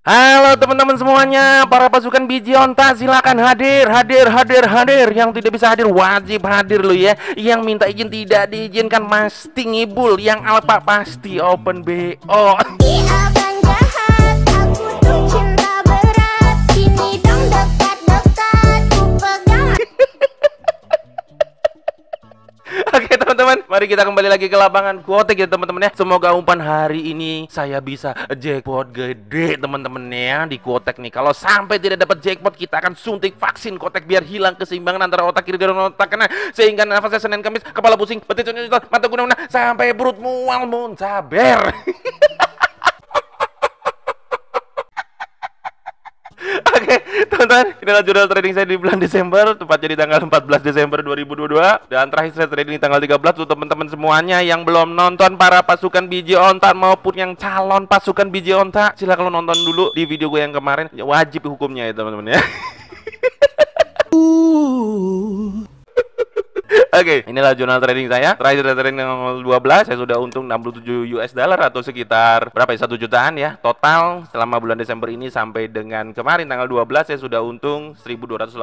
Halo teman-teman semuanya, para pasukan biji onta silakan hadir, hadir, hadir, hadir. Yang tidak bisa hadir wajib hadir lo ya. Yang minta izin tidak diizinkan pasti ngibul, yang alpa pasti open BO. Iya, Oke teman-teman, mari kita kembali lagi ke lapangan kuotek ya teman-teman ya. Semoga umpan hari ini saya bisa jackpot gede teman-teman ya di kuotek nih. Kalau sampai tidak dapat jackpot, kita akan suntik vaksin kuotek biar hilang keseimbangan antara otak kiri dan otak kanan sehingga nafasnya Senin Kamis, kepala pusing, betis mata guna-guna sampai perut mual muncaber. teman-teman. Inilah jurnal trading saya di bulan Desember, tepatnya di tanggal 14 Desember 2022. Dan terakhir saya trading di tanggal 13 untuk teman-teman semuanya yang belum nonton para pasukan biji onta maupun yang calon pasukan biji onta. Silahkan lo nonton dulu di video gue yang kemarin. Ya, wajib hukumnya ya teman-teman ya. Oke, okay. inilah jurnal trading saya. Terakhir trading tanggal 12 saya sudah untung 67 US dollar atau sekitar berapa ya? 1 jutaan ya. Total selama bulan Desember ini sampai dengan kemarin tanggal 12 saya sudah untung 1287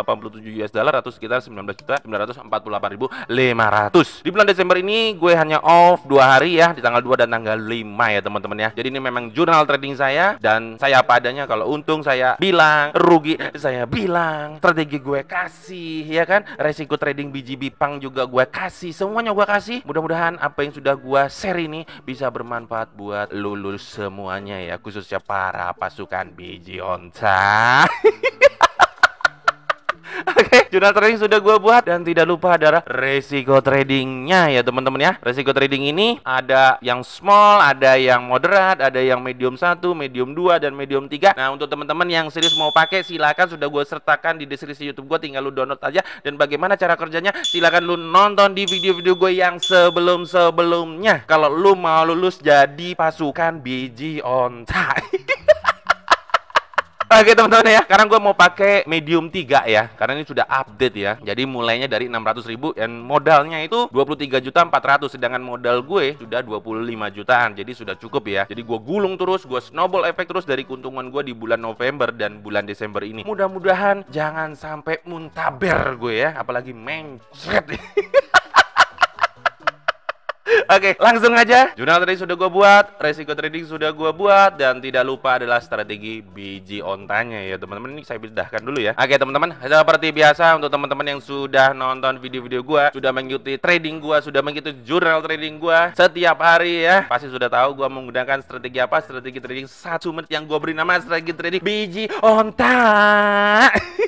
US dollar atau sekitar 19 juta 948.500. Di bulan Desember ini gue hanya off dua hari ya di tanggal 2 dan tanggal 5 ya teman-teman ya. Jadi ini memang jurnal trading saya dan saya apa adanya kalau untung saya bilang, rugi saya bilang, strategi gue kasih ya kan. Resiko trading biji bipang juga juga gue kasih semuanya gue kasih mudah-mudahan apa yang sudah gue share ini bisa bermanfaat buat lulus semuanya ya khususnya para pasukan biji onta Jurnal trading sudah gue buat dan tidak lupa ada resiko tradingnya ya teman-teman ya. Resiko trading ini ada yang small, ada yang moderat, ada yang medium 1, medium 2 dan medium 3. Nah, untuk teman-teman yang serius mau pakai silahkan sudah gue sertakan di deskripsi YouTube gue tinggal lu download aja dan bagaimana cara kerjanya silahkan lu nonton di video-video gue yang sebelum-sebelumnya. Kalau lu mau lulus jadi pasukan biji onta. Oke teman-teman ya, sekarang gue mau pakai medium 3 ya, karena ini sudah update ya. Jadi mulainya dari 600 ribu dan modalnya itu 23 juta 400, sedangkan modal gue sudah 25 jutaan, jadi sudah cukup ya. Jadi gue gulung terus, gue snowball efek terus dari keuntungan gue di bulan November dan bulan Desember ini. Mudah-mudahan jangan sampai muntaber gue ya, apalagi mencret. Oke, langsung aja. Jurnal trading sudah gue buat, resiko trading sudah gue buat, dan tidak lupa adalah strategi biji ontanya ya teman-teman. Ini saya bedahkan dulu ya. Oke teman-teman, seperti biasa untuk teman-teman yang sudah nonton video-video gue, sudah mengikuti trading gue, sudah mengikuti jurnal trading gue setiap hari ya, pasti sudah tahu gue menggunakan strategi apa, strategi trading satu menit yang gue beri nama strategi trading biji onta.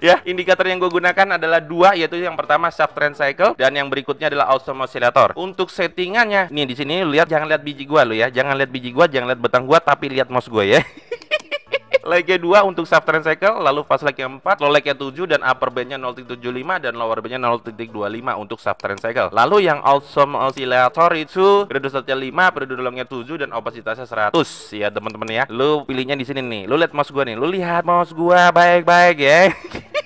ya, indikator yang gue gunakan adalah dua, yaitu yang pertama shaft trend cycle dan yang berikutnya adalah awesome oscillator. Untuk settingannya, nih di sini lihat jangan lihat biji gua lo ya, jangan lihat biji gua, jangan lihat betang gua, tapi lihat mouse gue ya. leg 2 e untuk shaft cycle lalu fast leg yang 4, low leg yang e 7 dan upper bandnya 0.75 dan lower bandnya 0.25 untuk shaft cycle Lalu yang awesome oscillator itu periode startnya 5, periode longnya 7 dan opasitasnya 100 ya teman-teman ya. Lu pilihnya di sini nih. Lu lihat mouse gua nih. Lu lihat mouse gua baik-baik ya.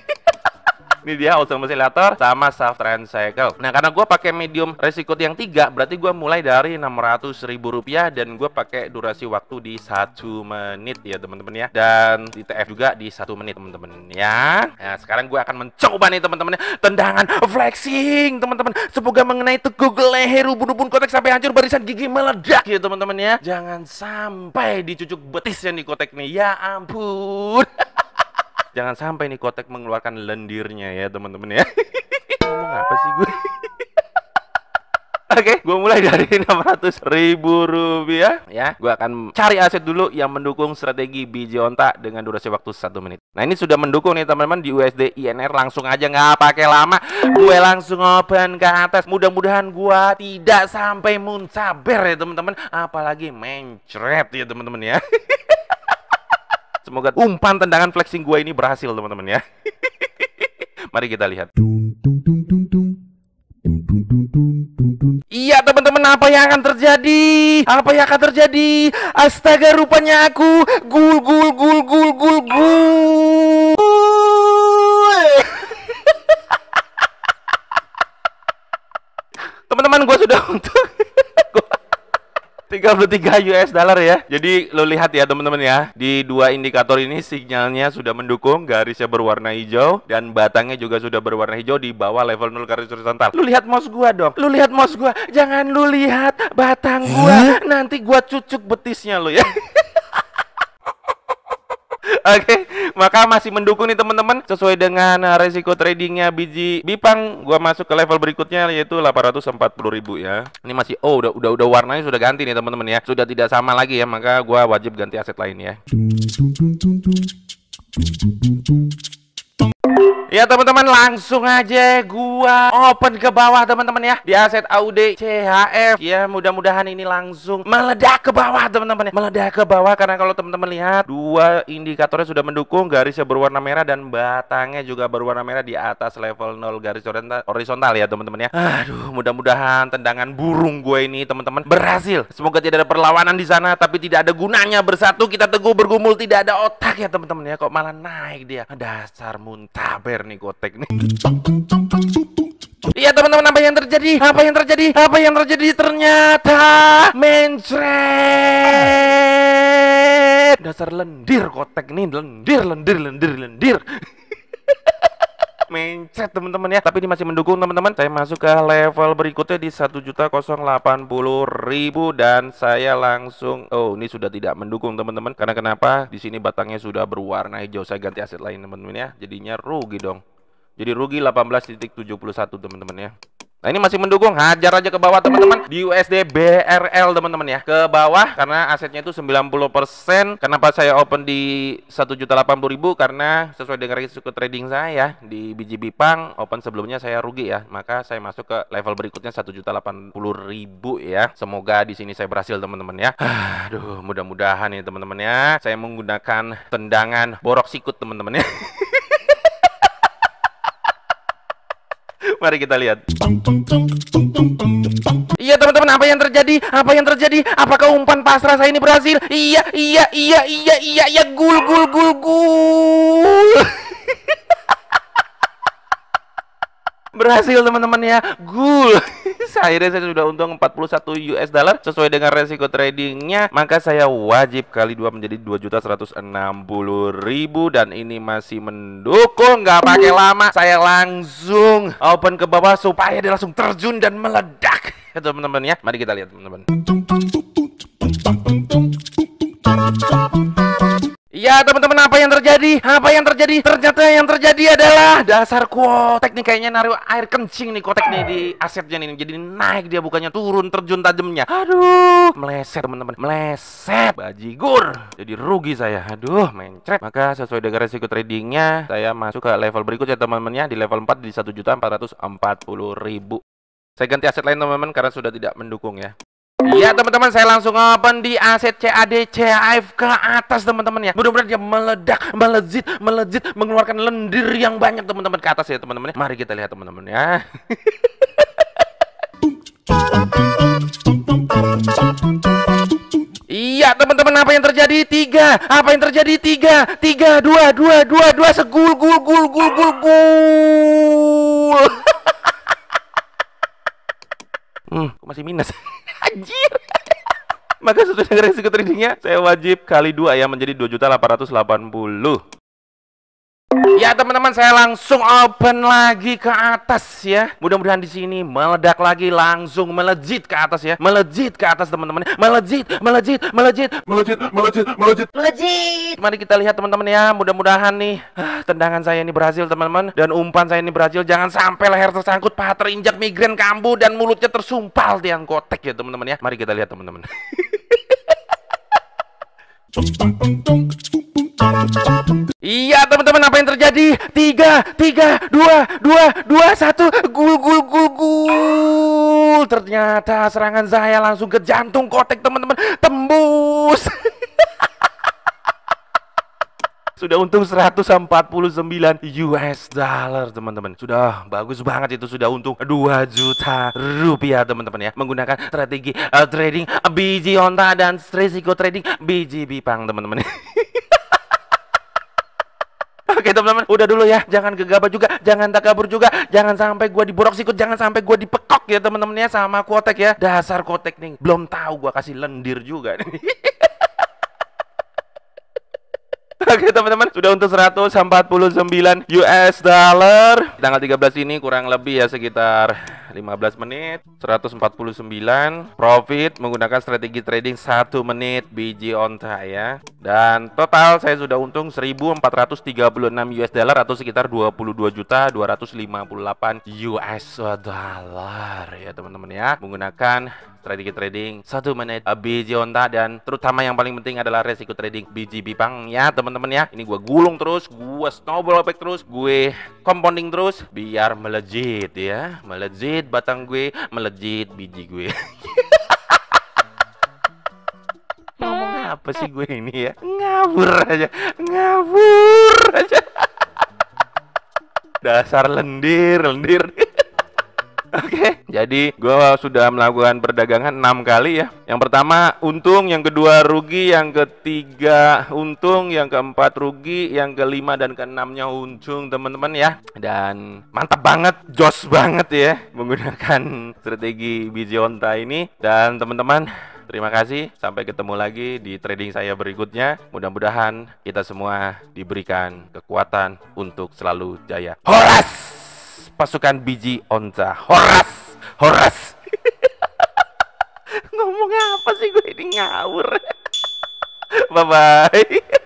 ini dia awesome oscillator sama trend cycle nah karena gue pakai medium resiko yang tiga berarti gue mulai dari enam ratus ribu rupiah dan gue pakai durasi waktu di satu menit ya teman-teman ya dan di TF juga di satu menit teman-teman ya nah sekarang gue akan mencoba nih teman-teman ya. tendangan flexing teman-teman semoga mengenai teguk leher ubun-ubun kotek sampai hancur barisan gigi meledak ya teman-teman ya jangan sampai dicucuk betis yang di kotek nih ya ampun Jangan sampai nih Kotek mengeluarkan lendirnya ya teman-teman ya. Ngomong apa sih gue? Oke, okay, gue mulai dari 600 ribu rupiah ya. Gue akan cari aset dulu yang mendukung strategi biji onta dengan durasi waktu satu menit. Nah ini sudah mendukung nih teman-teman di USD INR langsung aja nggak pakai lama. Gue langsung open ke atas. Mudah-mudahan gue tidak sampai muncaber ya teman-teman. Apalagi mencret ya teman-teman ya. Semoga umpan tendangan flexing gue ini berhasil teman-teman ya. Mari kita lihat. Iya teman-teman apa yang akan terjadi? Apa yang akan terjadi? Astaga rupanya aku gul gul gul gul gul gul. teman-teman gue sudah untuk 33 US dollar ya. Jadi lo lihat ya teman-teman ya, di dua indikator ini sinyalnya sudah mendukung, garisnya berwarna hijau dan batangnya juga sudah berwarna hijau di bawah level 0 garis horizontal. Lu lihat mouse gua dong. Lu lihat mouse gua. Jangan lu lihat batang gua. Nanti gua cucuk betisnya lo ya. Oke, maka masih mendukung nih teman-teman sesuai dengan eh, resiko tradingnya biji Bipang gua masuk ke level berikutnya yaitu 840.000 ya. Ini masih oh udah udah udah warnanya sudah ganti nih teman-teman ya. Sudah tidak sama lagi ya, maka gua wajib ganti aset lain ya. Ya teman-teman langsung aja gua open ke bawah teman-teman ya di aset AUD CHF. Ya mudah-mudahan ini langsung meledak ke bawah teman-teman ya. Meledak ke bawah karena kalau teman-teman lihat dua indikatornya sudah mendukung garisnya berwarna merah dan batangnya juga berwarna merah di atas level 0 garis horizontal ya teman-teman ya. Aduh mudah-mudahan tendangan burung gue ini teman-teman berhasil. Semoga tidak ada perlawanan di sana tapi tidak ada gunanya bersatu kita teguh bergumul tidak ada otak ya teman-teman ya kok malah naik dia. Dasar muntaber nih gotek nih. Iya teman-teman apa yang terjadi? Apa yang terjadi? Apa yang terjadi? Ternyata mencret. Dasar lendir kotek nih, lendir, lendir, lendir, lendir mencet teman-teman ya. Tapi ini masih mendukung teman-teman. Saya masuk ke level berikutnya di satu juta ribu dan saya langsung oh ini sudah tidak mendukung teman-teman. Karena kenapa? Di sini batangnya sudah berwarna hijau. Saya ganti aset lain teman-teman ya. Jadinya rugi dong. Jadi rugi 18.71 teman-teman ya. Nah ini masih mendukung, hajar aja ke bawah teman-teman di USD BRL teman-teman ya ke bawah karena asetnya itu 90% kenapa saya open di 1.080.000 karena sesuai dengan risiko trading saya di biji bipang open sebelumnya saya rugi ya maka saya masuk ke level berikutnya 1.080.000 ya semoga di sini saya berhasil teman-teman ya aduh mudah-mudahan ya teman-teman ya saya menggunakan tendangan borok sikut teman-teman ya Mari kita lihat. Iya teman-teman, apa yang terjadi? Apa yang terjadi? Apakah umpan pasrah saya ini berhasil? Iya, iya, iya, iya, iya, iya, gul, gul, gul, gul. berhasil teman-teman ya gul akhirnya saya sudah untung 41 US dollar sesuai dengan resiko tradingnya maka saya wajib kali dua menjadi 2.160.000 dan ini masih mendukung nggak pakai lama saya langsung open ke bawah supaya dia langsung terjun dan meledak ya teman-teman ya mari kita lihat teman-teman Ya teman-teman apa yang terjadi? Apa yang terjadi? Ternyata yang terjadi adalah dasar kuotek nih kayaknya naruh air kencing nih kotek nih di asetnya nih jadi naik dia bukannya turun terjun tajamnya. Aduh meleset teman-teman meleset bajigur jadi rugi saya. Aduh mencret maka sesuai dengan resiko tradingnya saya masuk ke level berikutnya ya teman-temannya di level 4 di satu juta empat ratus empat puluh ribu. Saya ganti aset lain teman-teman karena sudah tidak mendukung ya. Ya teman-teman saya langsung open di aset CAD CAF ke atas teman-teman ya Mudah-mudahan dia meledak, melejit, melejit Mengeluarkan lendir yang banyak teman-teman ke atas ya teman-teman ya Mari kita lihat teman-teman ya Iya teman-teman apa yang terjadi tiga apa yang terjadi tiga tiga dua dua dua dua segul gul gul gul gul gul hmm masih minus Anjir. Maka sesuai dengan resiko tradingnya, saya wajib kali dua ya menjadi dua juta delapan delapan ratus puluh. Ya teman-teman saya langsung open lagi ke atas ya. Mudah-mudahan di sini meledak lagi langsung melejit ke atas ya. Melejit ke atas teman-teman. Melejit, melejit, melejit, melejit, melejit, melejit. Melejit. Mari kita lihat teman-teman ya. Mudah-mudahan nih ah, tendangan saya ini berhasil teman-teman dan umpan saya ini berhasil. Jangan sampai leher tersangkut, paha terinjak, migrain kambuh dan mulutnya tersumpal tiang kotek ya teman-teman ya. Mari kita lihat teman-teman. Iya teman-teman apa yang terjadi? Tiga, tiga, dua, dua, dua, satu, gul, gul, gul, gul. Ternyata serangan saya langsung ke jantung kotek teman-teman, tembus. Sudah untung 149 US dollar teman-teman. Sudah bagus banget itu sudah untung 2 juta rupiah teman-teman ya. Menggunakan strategi uh, trading eh, biji onta dan risiko trading biji bipang teman-teman. Oke teman-teman, udah dulu ya. Jangan gegabah juga, jangan takabur juga, jangan sampai gua diborok sikut, jangan sampai gua dipekok ya teman-teman ya sama Kotek ya. Dasar Kotek nih, belum tahu gua kasih lendir juga nih. Oke teman-teman, sudah untuk 149 US dollar. Tanggal 13 ini kurang lebih ya sekitar 15 menit 149 profit menggunakan strategi trading satu menit biji onta ya dan total saya sudah untung 1436 US dollar atau sekitar 22 juta 258 US dollar ya teman-teman ya menggunakan strategi trading satu menit eh, biji onta dan terutama yang paling penting adalah resiko trading biji bipang ya teman-teman ya ini gua gulung terus gua snowball effect terus gue compounding terus biar melejit ya melejit melejit batang gue melejit biji gue ngomong apa sih gue ini ya Ngabur aja ngabur aja dasar lendir lendir Oke. Okay. Jadi gue sudah melakukan perdagangan enam kali ya. Yang pertama untung, yang kedua rugi, yang ketiga untung, yang keempat rugi, yang kelima dan keenamnya untung teman-teman ya. Dan mantap banget, jos banget ya menggunakan strategi biji onta ini. Dan teman-teman Terima kasih, sampai ketemu lagi di trading saya berikutnya. Mudah-mudahan kita semua diberikan kekuatan untuk selalu jaya. Horas! pasukan biji onca. Horas, horas. Ngomong apa sih gue ini ngawur. Bye-bye.